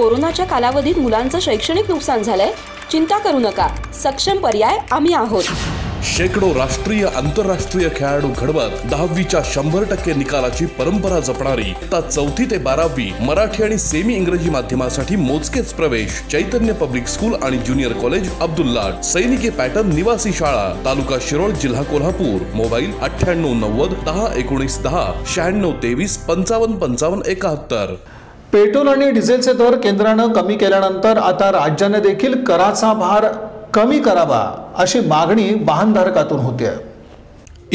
कोरोनाच्या कालावधीत मुलांचं शैक्षणिक नुकसान झालंय चिंता करू नका सक्षम पर्याय आम्ही आहोत शेकडो राष्ट्रीय आंतरराष्ट्रीय खेळाडू घडवत दहावीच्या शंभर टक्के निकालाची परंपरा जपणारी तर चौथी ते बारावी मराठी आणि सेमी इंग्रजी माध्यमासाठी मोजकेच प्रवेश चैतन्य पब्लिक स्कूल आणि ज्युनियर कॉलेज अब्दुल्ला सैनिकी पॅटर्न निवासी शाळा तालुका शिरोळ जिल्हा कोल्हापूर मोबाईल अठ्ठ्याण्णव नव्वद दहा एकोणीस दहा शहाण्णव तेवीस पंचावन्न पंचावन्न एकाहत्तर पेट्रोल आणि डिझेलचे दर केंद्रानं कमी केल्यानंतर आता राज्याने देखील कराचा भार कमी करावा अशी मागणी वाहनधारकातून होते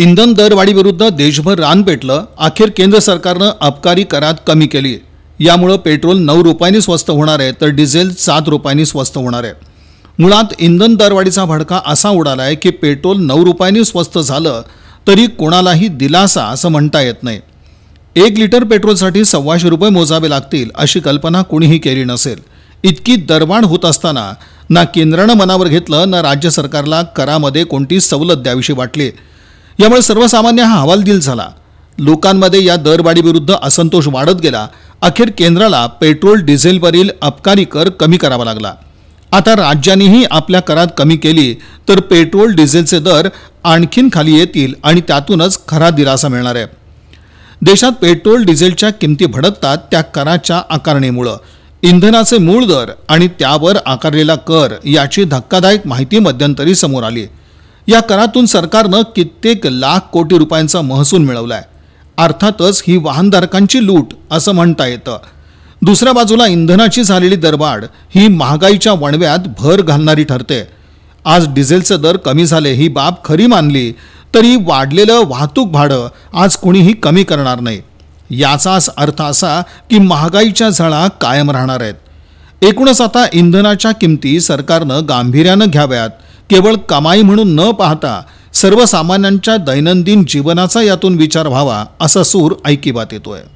इंधन दरवाढीविरुद्ध देशभर रान पेटलं अखेर केंद्र सरकारनं अबकारी करात कमी केली यामुळं पेट्रोल नऊ रुपयांनी स्वस्त होणार आहे तर डिझेल सात रुपयांनी स्वस्त होणार आहे मुळात इंधन दरवाढीचा भडका असा उडाला आहे की पेट्रोल नऊ रुपयांनी स्वस्त झालं तरी कोणालाही दिलासा असं म्हणता येत नाही एक लिटर पेट्रोलसाठी सव्वाशे रुपये मोजावे लागतील अशी कल्पना कुणीही केली नसेल इतकी दरवाढ होत असताना ना केंद्रानं मनावर घेतलं ना राज्य सरकारला करामध्ये कोणती सवलत द्यावीशी वाटली यामुळे सर्वसामान्य हा हवालदिल झाला लोकांमध्ये या दरवाढीविरुद्ध असंतोष वाढत गेला अखेर केंद्राला पेट्रोल डिझेलवरील अबकारी कर कमी करावा लागला आता राज्यांनीही आपल्या करात कमी केली तर पेट्रोल डिझेलचे दर आणखीन खाली येतील आणि त्यातूनच खरा दिलासा मिळणार आहे देशात पेट्रोल डिझेलच्या किमती भडकतात त्या कराच्या आकारणीमुळं इंधनाचे मूळ दर आणि त्यावर आकारलेला कर याची धक्कादायक माहिती मध्यंतरी समोर आली या करातून सरकारनं कित्येक लाख कोटी रुपयांचा महसूल मिळवलाय अर्थातच ही वाहनधारकांची लूट असं म्हणता येतं दुसऱ्या बाजूला इंधनाची झालेली दरवाढ ही महागाईच्या वणव्यात भर घालणारी ठरते आज डिझेलचे दर कमी झाले ही बाब खरी मानली तरी वाढलेलं वाहतूक भाडं आज कोणीही कमी करणार नाही याचाच अर्थ असा की महागाईच्या झळा कायम राहणार आहेत एकूणच आता इंधनाच्या किमती सरकारनं गांभीर्यानं घ्याव्यात केवळ कमाई म्हणून न पाहता सर्वसामान्यांच्या दैनंदिन जीवनाचा यातून विचार व्हावा असा सूर ऐकीबात येतोय